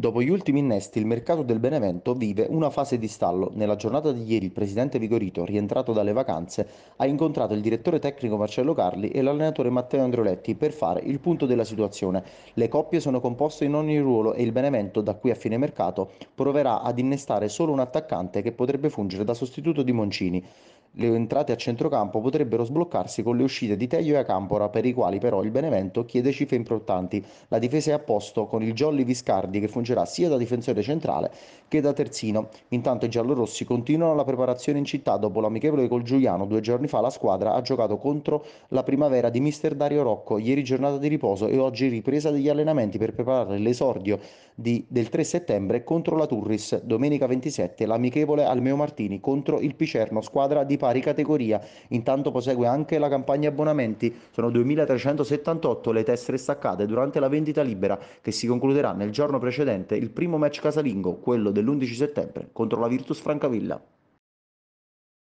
Dopo gli ultimi innesti il mercato del Benevento vive una fase di stallo. Nella giornata di ieri il presidente Vigorito, rientrato dalle vacanze, ha incontrato il direttore tecnico Marcello Carli e l'allenatore Matteo Androletti per fare il punto della situazione. Le coppie sono composte in ogni ruolo e il Benevento da qui a fine mercato proverà ad innestare solo un attaccante che potrebbe fungere da sostituto di Moncini. Le entrate a centrocampo potrebbero sbloccarsi con le uscite di Teglio e Acampora, per i quali però il Benevento chiede cifre importanti. La difesa è a posto con il Jolly Viscardi che fungerà sia da difensore centrale che da terzino. Intanto i giallorossi continuano la preparazione in città dopo l'amichevole col Giuliano. Due giorni fa la squadra ha giocato contro la primavera di mister Dario Rocco. Ieri giornata di riposo e oggi ripresa degli allenamenti per preparare l'esordio di, del 3 settembre contro la Turris. Domenica 27 l'amichevole Almeo Martini contro il Picerno, squadra di Parigi pari categoria. Intanto prosegue anche la campagna abbonamenti, sono 2378 le tessere staccate durante la vendita libera che si concluderà nel giorno precedente il primo match casalingo, quello dell'11 settembre contro la Virtus Francavilla.